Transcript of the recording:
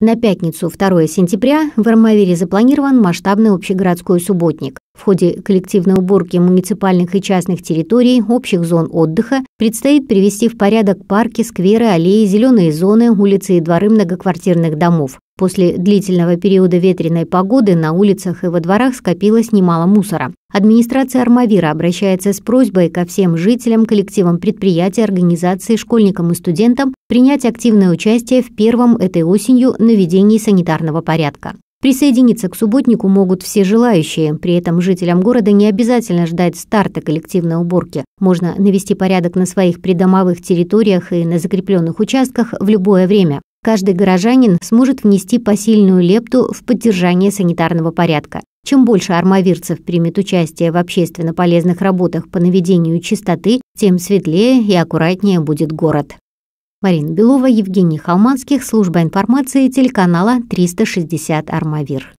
На пятницу, 2 сентября, в Армавире запланирован масштабный общегородской субботник. В ходе коллективной уборки муниципальных и частных территорий, общих зон отдыха, предстоит привести в порядок парки, скверы, аллеи, зеленые зоны, улицы и дворы многоквартирных домов. После длительного периода ветреной погоды на улицах и во дворах скопилось немало мусора. Администрация Армавира обращается с просьбой ко всем жителям, коллективам предприятий, организаций, школьникам и студентам принять активное участие в первом этой осенью наведении санитарного порядка. Присоединиться к субботнику могут все желающие. При этом жителям города не обязательно ждать старта коллективной уборки. Можно навести порядок на своих придомовых территориях и на закрепленных участках в любое время. Каждый горожанин сможет внести посильную лепту в поддержание санитарного порядка. Чем больше армавирцев примет участие в общественно полезных работах по наведению чистоты, тем светлее и аккуратнее будет город. Марина Белова, Евгений Халманских, служба информации телеканала 360 «Армавир».